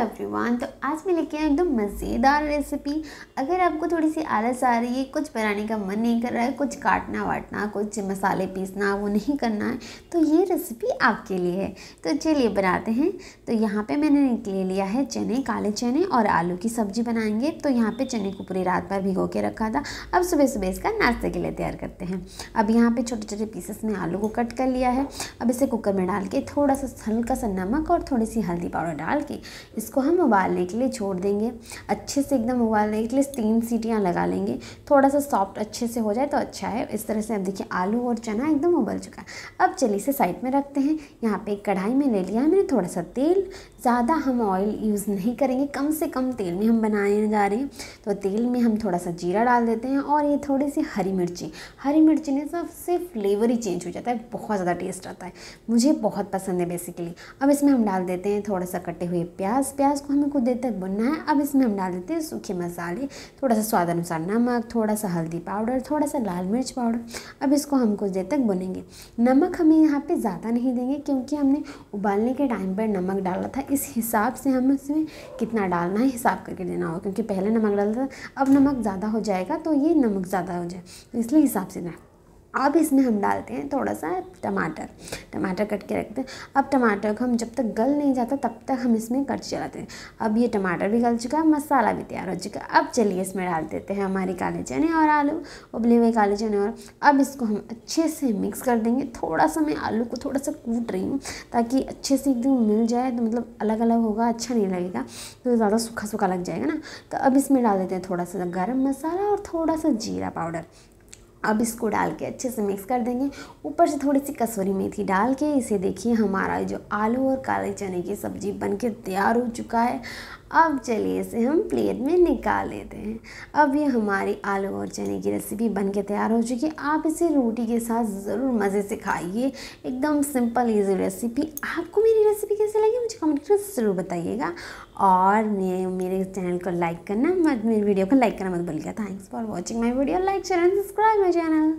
everyone तो आज मैं लेके आई एकदम मज़ेदार रेसिपी अगर आपको थोड़ी सी आलस आ रही है कुछ बनाने का मन नहीं कर रहा है कुछ काटना वाटना कुछ मसाले पीसना वो नहीं करना है तो ये रेसिपी आपके लिए है तो चलिए बनाते हैं तो यहाँ पे मैंने ले लिया है चने काले चने और आलू की सब्ज़ी बनाएंगे तो यहाँ पर चने को पूरी रात भर भिगो के रखा था अब सुबह सुबह इसका नाश्ते के लिए तैयार करते हैं अब यहाँ पर छोटे छोटे पीसेस में आलू को कट कर लिया है अब इसे कुकर में डाल के थोड़ा सा हल्का सा नमक और थोड़ी सी हल्दी पाउडर डाल के इस इसको हम उबालने के लिए छोड़ देंगे अच्छे से एकदम उबालने के लिए तीन सीटियाँ लगा लेंगे थोड़ा सा सॉफ्ट अच्छे से हो जाए तो अच्छा है इस तरह से अब देखिए आलू और चना एकदम उबल चुका है अब चलिए इसे साइड में रखते हैं यहाँ पे एक कढ़ाई में ले लिया है मैंने थोड़ा सा तेल ज़्यादा हम ऑयल यूज़ नहीं करेंगे कम से कम तेल में हम बनाए जा रहे हैं तो तेल में हम थोड़ा सा जीरा डाल देते हैं और ये थोड़ी सी हरी मिर्ची हरी मिर्ची ने सबसे फ्लेवर ही चेंज हो जाता है बहुत ज़्यादा टेस्ट आता है मुझे बहुत पसंद है बेसिकली अब इसमें हम डाल देते हैं थोड़ा सा कटे हुए प्याज प्याज को हमें कुछ देर तक बनना है अब इसमें हम डाल देते हैं सूखे मसाले थोड़ा सा स्वाद अनुसार नमक थोड़ा सा हल्दी पाउडर थोड़ा सा लाल मिर्च पाउडर अब इसको हम कुछ देर तक बनेंगे नमक हमें यहाँ पे ज़्यादा नहीं देंगे क्योंकि हमने उबालने के टाइम पर नमक डाला था इस हिसाब से हम इसमें कितना डालना है हिसाब करके देना होगा क्योंकि पहले नमक डाला था अब नमक ज़्यादा हो जाएगा तो ये नमक ज़्यादा हो जाए तो इसलिए हिसाब से ना अब इसमें हम डालते हैं थोड़ा सा टमाटर टमाटर कट के रखते हैं अब टमाटर को हम जब तक गल नहीं जाता तब तक हम इसमें कट चलाते हैं अब ये टमाटर भी गल चुका है मसाला भी तैयार हो चुका है अब चलिए इसमें डाल देते हैं हमारे काले चने और आलू उबले हुए काले चने और अब इसको हम अच्छे से मिक्स कर देंगे थोड़ा सा मैं आलू को थोड़ा सा कूट रही हूँ ताकि अच्छे से एकदम मिल जाए तो मतलब अलग अलग होगा अच्छा नहीं लगेगा तो ज़्यादा सूखा सूखा लग जाएगा ना तो अब इसमें डाल देते हैं थोड़ा सा गर्म मसाला और थोड़ा सा जीरा पाउडर अब इसको डाल के अच्छे से मिक्स कर देंगे ऊपर से थोड़ी सी कसूरी मेथी डाल के इसे देखिए हमारा जो आलू और काले चने की सब्ज़ी बनके तैयार हो चुका है अब चलिए इसे हम प्लेट में निकाल लेते हैं अब ये हमारी आलू और चने की रेसिपी बन के तैयार हो चुकी है आप इसे रोटी के साथ ज़रूर मज़े से खाइए एकदम सिंपल ईजी रेसिपी आपको मेरी रेसिपी कैसे लगी मुझे कमेंट करके ज़रूर बताइएगा और मैं मेरे चैनल को लाइक करना मत मेरी वीडियो को लाइक करना मत गया thanks for watching my video like share and subscribe my channel